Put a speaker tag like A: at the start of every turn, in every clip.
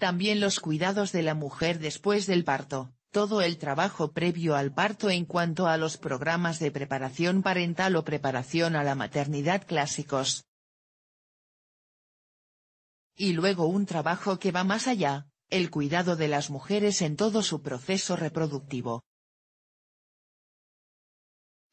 A: También los cuidados de la mujer después del parto, todo el trabajo previo al parto en cuanto a los programas de preparación parental o preparación a la maternidad clásicos. Y luego un trabajo que va más allá, el cuidado de las mujeres en todo su proceso reproductivo,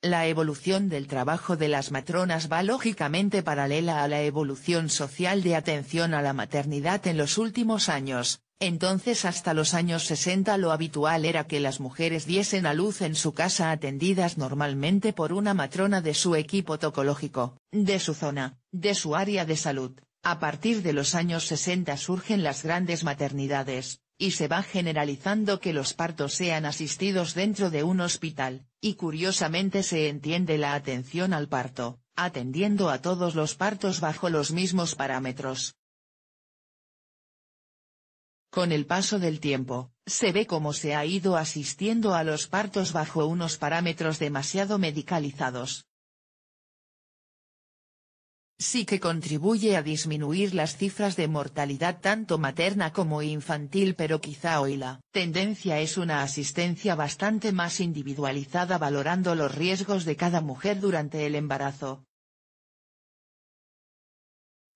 A: la evolución del trabajo de las matronas va lógicamente paralela a la evolución social de atención a la maternidad en los últimos años, entonces hasta los años 60 lo habitual era que las mujeres diesen a luz en su casa atendidas normalmente por una matrona de su equipo tocológico, de su zona, de su área de salud. A partir de los años 60 surgen las grandes maternidades, y se va generalizando que los partos sean asistidos dentro de un hospital, y curiosamente se entiende la atención al parto, atendiendo a todos los partos bajo los mismos parámetros. Con el paso del tiempo, se ve cómo se ha ido asistiendo a los partos bajo unos parámetros demasiado medicalizados, sí que contribuye a disminuir las cifras de mortalidad tanto materna como infantil pero quizá hoy la tendencia es una asistencia bastante más individualizada valorando los riesgos de cada mujer durante el embarazo.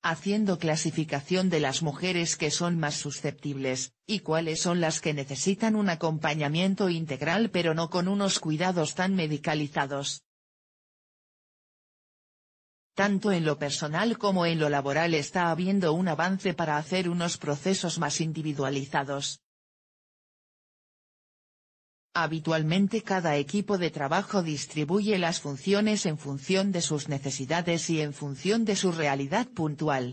A: Haciendo clasificación de las mujeres que son más susceptibles, y cuáles son las que necesitan un acompañamiento integral pero no con unos cuidados tan medicalizados tanto en lo personal como en lo laboral está habiendo un avance para hacer unos procesos más individualizados. Habitualmente cada equipo de trabajo distribuye las funciones en función de sus necesidades y en función de su realidad puntual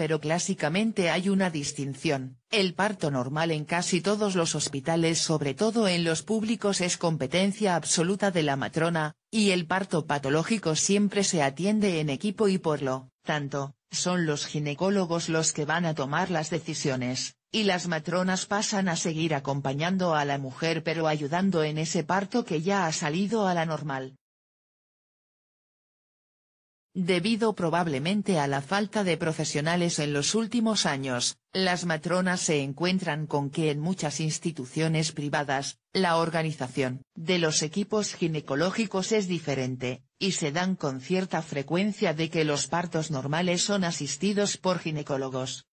A: pero clásicamente hay una distinción. El parto normal en casi todos los hospitales sobre todo en los públicos es competencia absoluta de la matrona, y el parto patológico siempre se atiende en equipo y por lo tanto, son los ginecólogos los que van a tomar las decisiones, y las matronas pasan a seguir acompañando a la mujer pero ayudando en ese parto que ya ha salido a la normal. Debido probablemente a la falta de profesionales en los últimos años, las matronas se encuentran con que en muchas instituciones privadas, la organización de los equipos ginecológicos es diferente, y se dan con cierta frecuencia de que los partos normales son asistidos por ginecólogos.